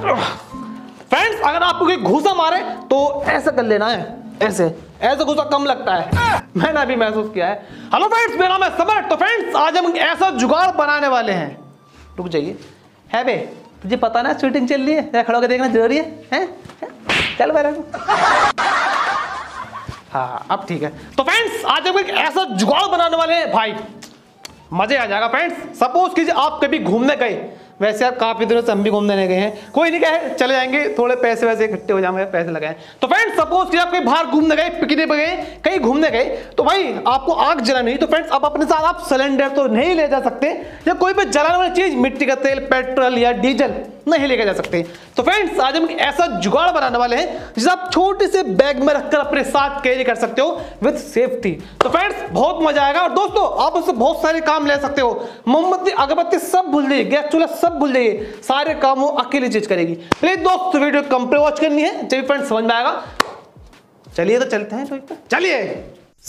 Friends अगर आपको कोई घूसा मारे तो ऐसा कर लेना है ऐसे ऐसे घुसा कम लगता है मैंने अभी महसूस किया है हेलो फ्रेंड्स मेरा नाम है समर तो फ्रेंड्स आज हम ऐसा जुगाड़ बनाने वाले हैं रुक जाइए है बे तुझे पता ना शूटिंग चल रही है खड़ो के देखना जरूरी है, है? चल भाई हाँ अब ठीक है तो फ्रेंड्स आज हम एक ऐसा जुगाड़ बनाने वाले हैं भाई मजे आ जाएगा फ्रेंड्स सपोज कीजिए आप कभी घूमने गए वैसे आप काफ़ी दिनों से हम भी घूमने गए हैं कोई नहीं कहे चले जाएंगे थोड़े पैसे वैसे इकट्ठे हो जाएंगे पैसे लगाए तो फ्रेंड्स सपोज कि आप कहीं बाहर घूमने गए पिकनिक गए कहीं घूमने गए तो भाई आपको आग जलानी तो फ्रेंड्स आप अपने साथ आप सिलेंडर तो नहीं ले जा सकते या कोई भी जलाने वाली चीज़ मिट्टी का तेल पेट्रोल या डीजल नहीं लेके जा सकते तो फ्रेंड्स आज हम ऐसा जुगाड़ बनाने वाले हैं जिसे आप छोटे से बैग में रखकर अपने साथ कैरी कर सकते हो विथ सेफ्टी तो फ्रेंड्स बहुत मजा आएगा और दोस्तों आप उससे बहुत सारे काम ले सकते हो मोमबत्ती अगरबत्ती सब भूल जाइए गैस चूल्हा सब भूल जाइए सारे काम वो अकेली चीज करेगी प्लीज दोस्तों वीडियो कंप्लीट वॉच करनी है जब फ्रेंड्स समझ में आएगा चलिए तो चलते हैं तो- चलिए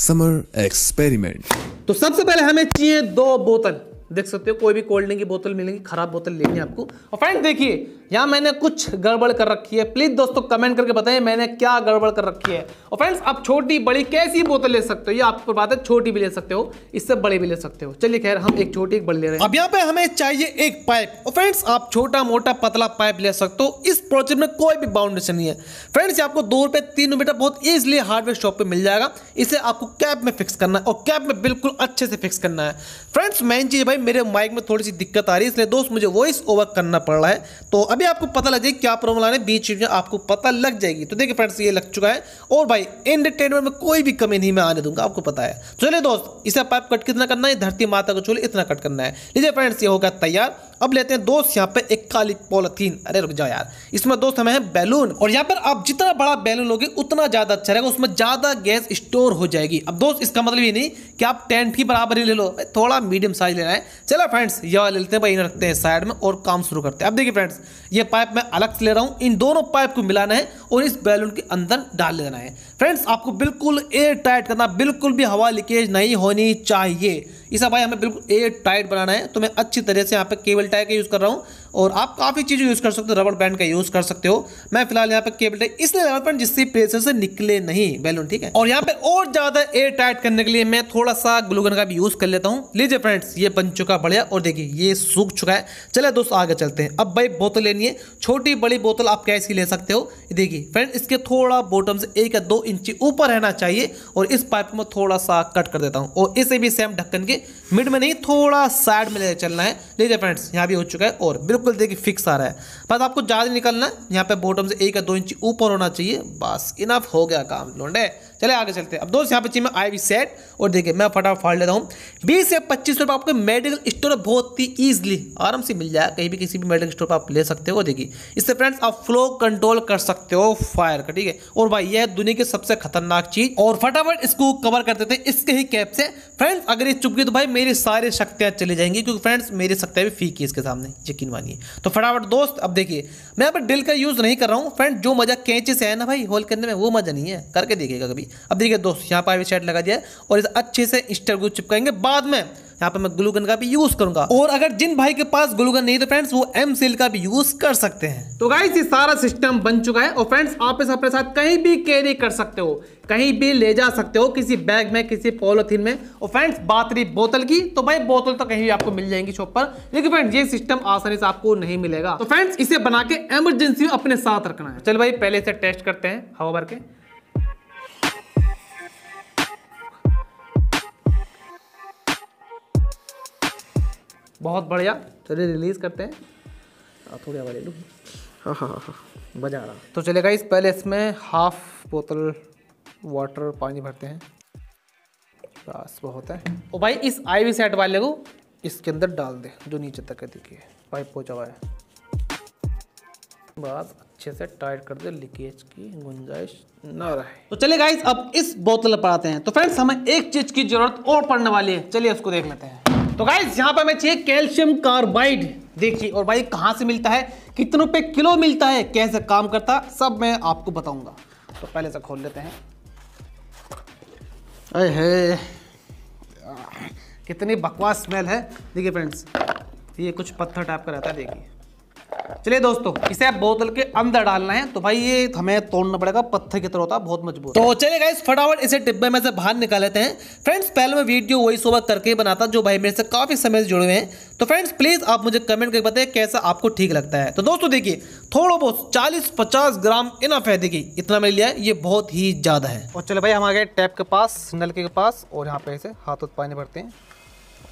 समर एक्सपेरिमेंट तो सबसे पहले हमें चाहिए दो बोतल देख सकते हो कोई भी कोल्ड ड्रिंक की बोतल मिलेगी खराब बोतल लेनी है आपको और फ्रेंड देखिए या मैंने कुछ गड़बड़ कर रखी है प्लीज़ दोस्तों कमेंट करके बताएं मैंने क्या गड़बड़ कर रखी है और फ्रेंड्स आप छोटी बड़ी कैसी बोतल ले सकते हो ये आपको बात है छोटी भी ले सकते हो इससे बड़ी भी ले सकते हो चलिए खैर हम एक छोटी एक बड़ी ले रहे हैं अब यहाँ पे हमें चाहिए एक पाइप और फ्रेंड्स आप छोटा मोटा पतला पाइप ले सकते हो इस प्रोजेक्ट में कोई भी बाउंडेशन नहीं है फ्रेंड्स आपको दो रुपये तीन मीटर बहुत ईजिली हार्डवेयर शॉप पर मिल जाएगा इसे आपको कैप में फिक्स करना है और कैप में बिल्कुल अच्छे से फिक्स करना है फ्रेंड्स मेन चीज़ भाई मेरे माइक में थोड़ी सी दिक्कत आ रही है इसलिए दोस्त मुझे वॉइस ओवर करना पड़ रहा है तो अब अभी आपको पता लग जाएगी क्या प्रॉब्लम आ रही है बीच में आपको पता लग जाएगी तो देखिए फ्रेंड्स ये लग चुका है और भाई एंटरटेनमेंट में कोई भी कमी नहीं मैं आने दूंगा आपको पता है चलिए दोस्त इसे पाइप कट कितना करना है धरती माता को चूल्हे इतना कट करना है लीजिए फ्रेंड्स ये होगा तैयार अब लेते हैं दोस्त यहाँ पे एक काली पोलथीन अरे रुक जाओ यार इसमें दोस्त हमें बैलून और यहाँ पर आप जितना बड़ा बैलून लोगे उतना ज़्यादा अच्छा रहेगा उसमें ज़्यादा गैस स्टोर हो जाएगी अब दोस्त इसका मतलब ये नहीं कि आप टेंट की बराबर ही ले लो थोड़ा मीडियम साइज लेना है चलो फ्रेंड्स यह लेते हैं भाई रखते हैं साइड में और काम शुरू करते हैं अब देखिए फ्रेंड्स ये पाइप मैं अलग से ले रहा हूँ इन दोनों पाइप को मिलाना है और इस बैलून के अंदर डाल लेना है फ्रेंड्स आपको बिल्कुल एयर टाइट करना बिल्कुल भी हवा लीकेज नहीं होनी चाहिए इस भाई हमें बिल्कुल एयर टाइट बनाना है तो मैं अच्छी तरह से यहाँ पर केबल टायर का यूज़ कर रहा हूँ और आप काफ़ी चीज़ें यूज़ कर सकते हो रबड़ बैंड का यूज़ कर सकते हो मैं फिलहाल यहाँ पर केबल इसलिए रबड़ बैंड जिससे प्रेशर से निकले नहीं बैलून ठीक है और यहाँ पर और ज़्यादा एयर टाइट करने के लिए मैं थोड़ा सा ग्लूगन का भी यूज़ कर लेता हूँ लीजिए फ्रेंड्स ये बन चुका बढ़िया और देखिए ये सूख चुका है चले दोस्तों आगे चलते हैं अब भाई बोतल लेनी है छोटी बड़ी बोतल आप कैसी ले सकते हो देखिए फ्रेंड इसके थोड़ा बॉटम से एक या दो इंची ऊपर रहना चाहिए और इस पाइप में थोड़ा सा कट कर देता हूँ और इसे भी सेम ढक्कन के मिड में नहीं थोड़ा साइड में ले चलना है लीजिए फ्रेंड्स यहाँ भी हो चुका है और बिल्कुल बिल्कुल देखिए फिक्स आ रहा है बस आपको ज़्यादा निकलना है यहाँ पे बॉटम से एक या दो इंच ऊपर होना चाहिए बस इनफ हो गया काम लोंडे चले आगे चलते हैं अब दोस्त यहाँ पे में आई वी सेट और देखिए मैं फटाफट फाड़ लेता हूँ बीस से पच्चीस रुपये आपको मेडिकल स्टोर बहुत ही ईजिली आराम से मिल जाए कहीं भी किसी भी मेडिकल स्टोर पर आप ले सकते हो देखिए इससे फ्रेंड्स आप फ्लो कंट्रोल कर सकते हो फायर का ठीक है और भाई यह दुनिया की सबसे खतरनाक चीज और फटाफट इसको कवर करते थे इसके ही कैप से फ्रेंड्स अगर ये चुप गई तो भाई मेरी सारी शक्तियाँ चली जाएंगी क्योंकि फ्रेंड्स मेरी शक्तियाँ भी फीकी इसके सामने यकीन मानिए तो फटाफट दोस्त अब देखिए मैं अब डिल ड्रिल का यूज़ नहीं कर रहा हूँ फ्रेंड जो मजा कैंची से है ना भाई होल करने में वो मजा नहीं है करके देखिएगा कभी अब देखिए दोस्त यहाँ पर हमने लगा दिया और इस अच्छे से स्टर ग्लू चिपकाएंगे बाद में यहाँ पर मैं ग्लूगन का भी यूज करूंगा और अगर जिन भाई के पास ग्लूगन नहीं तो फ्रेंड्स वो एम सील का भी यूज कर सकते हैं तो गाइस ये सारा सिस्टम बन चुका है और फ्रेंड्स आप इस अपने साथ कहीं भी कैरी कर सकते हो कहीं भी ले जा सकते हो किसी बैग में किसी पॉलिथीन में और फ्रेंड्स बात रही बोतल की तो भाई बोतल तो कहीं भी आपको मिल जाएंगी शॉप पर लेकिन फ्रेंड्स ये सिस्टम आसानी से आपको नहीं मिलेगा तो फ्रेंड्स इसे बना के एमरजेंसी में अपने साथ रखना है चल भाई पहले इसे टेस्ट करते हैं हवा भर के बहुत बढ़िया चलिए रिलीज़ करते हैं थोड़ी आवाज़ ले लूँ हाँ, हाँ हाँ हाँ बजा रहा तो चलेगा इस पहले इसमें हाफ बोतल वाटर पानी भरते हैं बस बहुत है और भाई इस आई वी सेट वाले को इसके अंदर डाल दे जो नीचे तक है देखिए पाइप पहुँचा हुआ है बस अच्छे से टाइट कर दे लीकेज की गुंजाइश ना रहे तो चलिए गाइस अब इस बोतल पर आते हैं तो फ्रेंड्स हमें एक चीज़ की जरूरत और पड़ने वाली है चलिए उसको देख लेते हैं तो गाइज यहाँ पर मैं चाहिए कैल्शियम कार्बाइड देखिए और भाई कहाँ से मिलता है कितने रुपये किलो मिलता है कैसे काम करता सब मैं आपको बताऊंगा तो पहले से खोल लेते हैं अरे कितनी बकवास स्मेल है देखिए फ्रेंड्स ये कुछ पत्थर टाइप का रहता है देखिए चलिए दोस्तों इसे बोतल के अंदर डालना है तो भाई ये हमें तोड़ना पड़ेगा पत्थर की तरह होता है बहुत मजबूत तो चलिए गाइस फटाफट इसे डिब्बे में से बाहर निकाल लेते हैं फ्रेंड्स पहले मैं वीडियो वही सुबह करके बनाता जो भाई मेरे से काफी समय से जुड़े हुए हैं तो फ्रेंड्स प्लीज आप मुझे कमेंट करके बताए कैसा आपको ठीक लगता है तो दोस्तों देखिए थोड़ा बहुत चालीस पचास ग्राम इनफ है देखिए इतना मैंने लिया ये बहुत ही ज्यादा है और चले भाई हम आ गए टैप के पास नलके के पास और यहाँ पे ऐसे हाथ पानी भरते हैं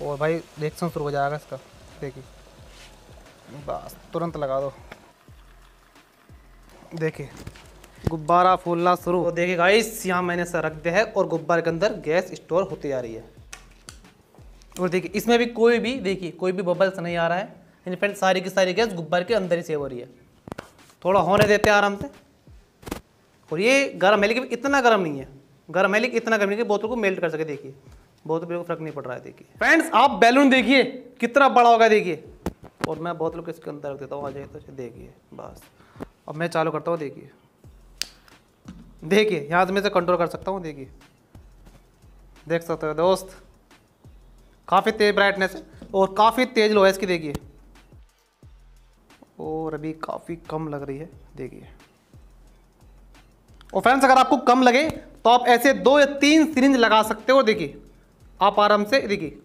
और भाई रिएक्शन शुरू हो जाएगा इसका देखिए बस तुरंत लगा दो देखिए गुब्बारा फूलना शुरू तो देखिए गाइस यहाँ मैंने सर रख दिया है और गुब्बारे के अंदर गैस स्टोर होती जा रही है और देखिए इसमें भी कोई भी देखिए कोई भी बबल्स नहीं आ रहा है यानी फ्रेंड सारी की सारी गैस गुब्बारे के अंदर ही सेव हो रही है थोड़ा होने देते हैं आराम से और ये गर्म है लेकिन इतना गर्म नहीं है गर्म है लेकिन इतना गर्म नहीं है बोतल को मेल्ट कर सके देखिए बोतल को फर्क नहीं पड़ रहा है देखिए फ्रेंड्स आप बैलून देखिए कितना बड़ा होगा देखिए और मैं बहुत लोग इसके अंदर रख देता हूँ आ जाए तो देखिए बस अब मैं चालू करता हूँ देखिए देखिए यहाँ से मैं इसे कंट्रोल कर सकता हूँ देखिए देख सकते हो दोस्त काफ़ी तेज ब्राइटनेस है और काफ़ी तेज लो है इसकी देखिए और अभी काफ़ी कम लग रही है देखिए और फ्रेंड्स अगर आपको कम लगे तो आप ऐसे दो या तीन सिरिंज लगा सकते हो देखिए आप आराम से देखिए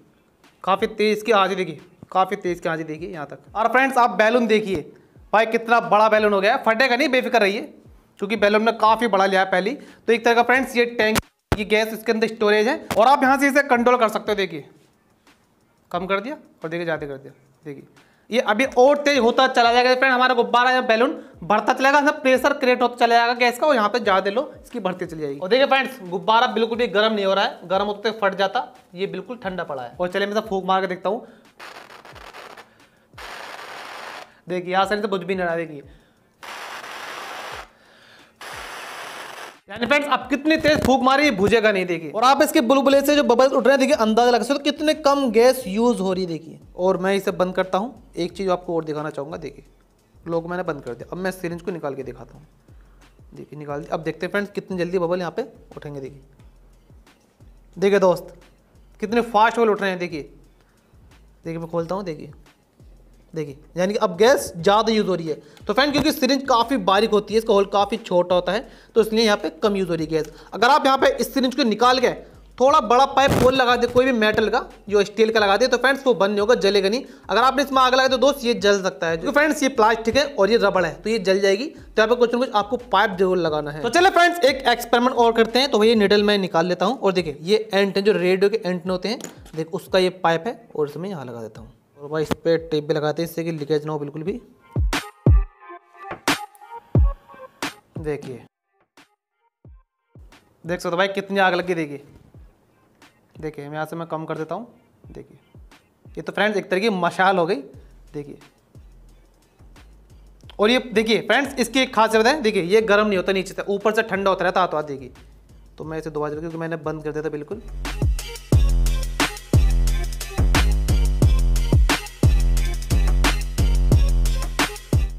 काफ़ी तेज़ इसकी आज देखिए काफ़ी तेज़ के आँच देखिए यहाँ तक और फ्रेंड्स आप बैलून देखिए भाई कितना बड़ा बैलून हो गया फटेगा नहीं बेफिक्र रहिए क्योंकि बैलून ने काफ़ी बड़ा लिया है पहली तो एक तरह का फ्रेंड्स ये टैंक ये गैस इसके अंदर स्टोरेज है और आप यहाँ से इसे कंट्रोल कर सकते हो देखिए कम कर दिया और देखिए ज्यादा कर दिया देखिए ये अभी और तेज होता चला जाएगा फ्रेंड हमारा गुब्बारा या बैलून बढ़ता चलेगा जाएगा प्रेशर क्रिएट होता चला जाएगा गैस का और यहाँ पे ज़्यादा लो इसकी बढ़ती चली जाएगी और देखिए फ्रेंड्स गुब्बारा बिल्कुल भी गर्म नहीं हो रहा है गर्म होते फट जाता ये बिल्कुल ठंडा पड़ा है और चले मैं फूक मार के देखता हूँ देखिए यहाँ से तो बुझ भी नहीं रहा देखिए फ्रेंड्स आप कितनी तेज फूक मारी भुजेगा नहीं देखिए और आप इसके बुलबुले से जो बबल्स उठ रहे हैं देखिए अंदाजा लगा सकते हो तो कितने कम गैस यूज हो रही है देखिए और मैं इसे बंद करता हूँ एक चीज़ आपको और दिखाना चाहूँगा देखिए लोग मैंने बंद कर दिया अब मैं सिरिंज को निकाल के दिखाता हूँ देखिए निकाल दिया अब देखते हैं फ्रेंड्स कितनी जल्दी बबल यहाँ पे उठेंगे देखिए देखिए दोस्त कितने फास्ट बबल उठ रहे हैं देखिए देखिए मैं खोलता हूँ देखिए देखिए यानी कि अब गैस ज़्यादा यूज़ हो रही है तो फ्रेंड क्योंकि सिरिंज काफ़ी बारीक होती है इसका होल काफ़ी छोटा होता है तो इसलिए यहाँ पे कम यूज़ हो रही है गैस अगर आप यहाँ पे इस सिरिंज को निकाल के थोड़ा बड़ा पाइप होल लगा दे कोई भी मेटल का जो स्टील का लगा दे तो फ्रेंड्स वो बंद नहीं होगा जलेगा नहीं अगर आपने इसमें आग लगाई तो दोस्त ये जल सकता है क्योंकि फ्रेंड्स ये प्लास्टिक है और ये रबड़ है तो ये जल जाएगी तो यहाँ पर कुछ ना कुछ आपको पाइप जरूर लगाना है तो चले फ्रेंड्स एक एक्सपेरिमेंट और करते हैं तो भैया निडल मैं निकाल लेता हूँ और देखिए ये एंट है जो रेडियो के एंट होते हैं देख उसका ये पाइप है और इसमें यहाँ लगा देता हूँ और भाई इस पर टेप भी लगाते हैं इससे कि लीकेज ना हो बिल्कुल भी देखिए देख सकते हो भाई कितनी आग लगी देखिए देखिए मैं यहाँ से मैं कम कर देता हूँ देखिए ये तो फ्रेंड्स एक तरह की मशाल हो गई देखिए और ये देखिए फ्रेंड्स इसकी एक खासियत बताएं देखिए ये गर्म नहीं होता नीचे से ऊपर से ठंडा होता रहता हाथों हाथ देखिए तो मैं इसे दोबारा क्योंकि मैंने बंद कर दिया था बिल्कुल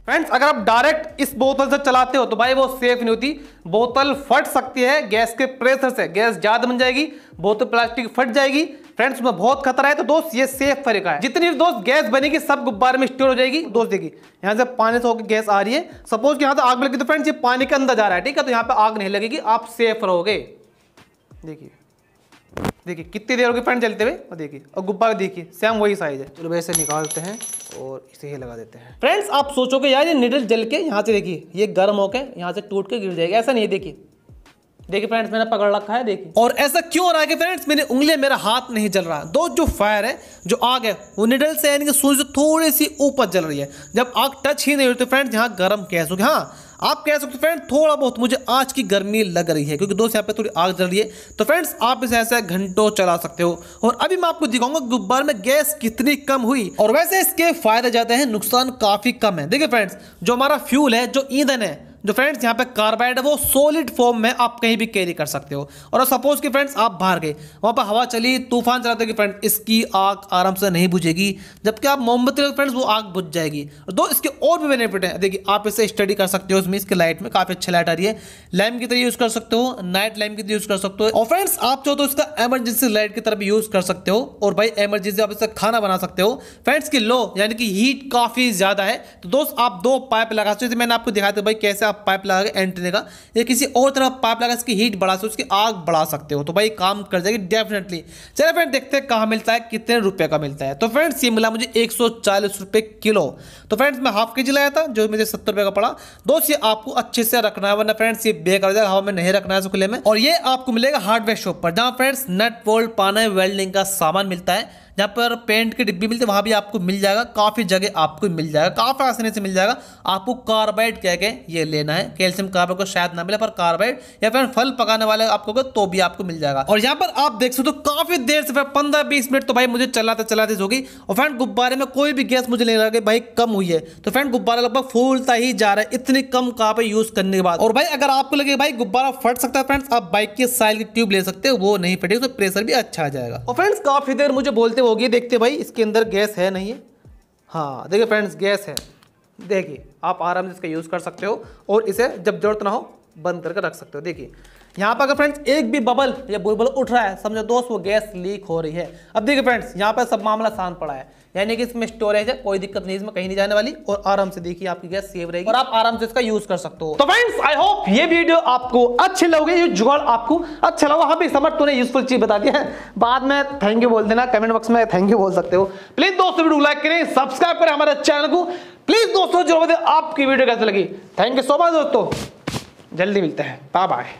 फ्रेंड्स अगर आप डायरेक्ट इस बोतल से चलाते हो तो भाई वो सेफ नहीं होती बोतल फट सकती है गैस के प्रेशर से गैस ज्यादा बन जाएगी बोतल प्लास्टिक फट जाएगी फ्रेंड्स में बहुत खतरा है तो दोस्त ये सेफ तरीका है जितनी भी दोस्त गैस बनेगी सब गुब्बारे में स्टोर हो जाएगी दोस्त देखिए यहाँ से पानी से होकर गैस आ रही है सपोज यहाँ से आग लगी तो फ्रेंड्स ये पानी के अंदर जा रहा है ठीक है तो यहाँ पे आग नहीं लगेगी आप सेफ रहोगे देखिए देखिए कितनी देर होगी फैन चलते हुए और देखिए और गुब्बा देखिए सेम वही साइज है चलो वैसे निकालते हैं और इसे ही लगा देते हैं फ्रेंड्स आप सोचोगे यार ये निडल जल के यहाँ से देखिए ये गर्म होकर यहाँ से टूट के गिर जाएगा ऐसा नहीं है देखिए देखिए फ्रेंड्स मैंने पकड़ रखा है देखिए और ऐसा क्यों हो रहा है कि फ्रेंड्स मेरी उंगली मेरा हाथ नहीं जल रहा दो जो फायर है जो आग है वो निडल से यानी कि सूर्य से थोड़ी सी ऊपर जल रही है जब आग टच ही नहीं होती तो फ्रेंड्स यहाँ गर्म कैसे होगी हाँ आप कह सकते हो फ्रेंड थोड़ा बहुत मुझे आज की गर्मी लग रही है क्योंकि दोस्त यहाँ पे थोड़ी आग जल रही है तो फ्रेंड्स आप इसे ऐसे घंटों चला सकते हो और अभी मैं आपको दिखाऊंगा गुब्बारे में गैस कितनी कम हुई और वैसे इसके फायदे ज्यादा है नुकसान काफी कम है देखिए फ्रेंड्स जो हमारा फ्यूल है जो ईंधन है जो फ्रेंड्स यहाँ पे कार्बाइड है वो सॉलिड फॉर्म में आप कहीं भी कैरी कर सकते हो और सपोज कि फ्रेंड्स आप बाहर गए वहाँ पर हवा चली तूफान चलाते कि फ्रेंड्स इसकी आग आराम से नहीं बुझेगी जबकि आप मोमबत्ती फ्रेंड्स वो आग बुझ जाएगी और दो इसके और भी बेनिफिट है देखिए आप इसे स्टडी कर सकते हो इसमें इसके लाइट में काफ़ी अच्छी लाइट आ रही है लैम्प की तरह यूज़ कर सकते हो नाइट लैम्प की तरह यूज़ कर सकते हो और फ्रेंड्स आप चाहो तो इसका एमरजेंसी लाइट की तरफ यूज़ कर सकते हो और भाई एमरजेंसी आप इसे खाना बना सकते हो फ्रेंड्स की लो यानी कि हीट काफ़ी ज़्यादा है तो दोस्त आप दो पाइप लगा सकते मैंने आपको दिखाया था भाई कैसे पाइप लगा के एंट्री का या किसी और तरह पाइप लगा इसकी हीट बढ़ा सकते उसकी आग बढ़ा सकते हो तो भाई काम कर जाएगी डेफिनेटली चलिए फ्रेंड देखते हैं कहाँ मिलता है कितने रुपये का मिलता है तो फ्रेंड्स ये मिला मुझे एक सौ किलो तो फ्रेंड्स मैं हाफ के जी लाया था जो मुझे सत्तर रुपये का पड़ा दोस्त ये आपको अच्छे से रखना है वरना फ्रेंड्स ये बेकार हो जाएगा हवा में नहीं रखना है खुले में और ये आपको मिलेगा हार्डवेयर शॉप पर जहाँ फ्रेंड्स नट बोल्ट पाना वेल्डिंग का सामान मिलता है जहाँ पर पेंट के डिब्बे मिलते वहाँ भी आपको मिल जाएगा काफ़ी जगह आपको मिल जाएगा काफ़ी आसानी से मिल जाएगा आपको कार्बाइड कह के ये लेना है कैल्शियम कार्बाइड को शायद ना मिले पर कार्बाइड या फिर फल पकाने वाले आपको तो भी आपको मिल जाएगा और यहाँ पर आप देख सकते हो तो काफ़ी देर से पंद्रह बीस मिनट तो भाई मुझे चलाते चलाते होगी और फ्रेंड गुब्बारे में कोई भी गैस मुझे नहीं लगा भाई कम हुई है तो फ्रेंड गुब्बारा लगभग फूलता ही जा रहा है इतनी कम कहाँ यूज़ करने के बाद और भाई अगर आपको लगे भाई गुब्बारा फट सकता है फ्रेंड्स आप बाइक की साइड की ट्यूब ले सकते हो वो नहीं फटेगी तो प्रेशर भी अच्छा आ जाएगा और फ्रेंड्स काफ़ी देर मुझे बोलते एक्टिव होगी देखते भाई इसके अंदर गैस है नहीं है हाँ देखिए फ्रेंड्स गैस है देखिए आप आराम से इसका यूज़ कर सकते हो और इसे जब जरूरत ना हो बंद करके रख सकते हो देखिए यहाँ पर अगर फ्रेंड्स एक भी बबल या बुलबुल उठ रहा है समझो दोस्त वो गैस लीक हो रही है अब देखिए फ्रेंड्स यहाँ पर सब मामला शांत पड़ा है यानी कि इसमें स्टोरेज है कोई दिक्कत नहीं इसमें कहीं नहीं जाने वाली और आराम से देखिए आपकी गैस सेव रहेगी और आप आराम से इसका यूज कर सकते हो तो फ्रेंड्स आई होप ये वीडियो आपको अच्छी लगे ये जुगाड़ आपको अच्छा लगा हाँ भाई समझ तूने यूजफुल चीज बता दिया है बाद में थैंक यू बोल देना कमेंट बॉक्स में थैंक यू बोल सकते हो प्लीज दोस्तों वीडियो लाइक करें सब्सक्राइब करें हमारे चैनल को प्लीज दोस्तों जो आपकी वीडियो कैसे लगी थैंक यू सो मच दोस्तों जल्दी मिलते हैं बाय बाय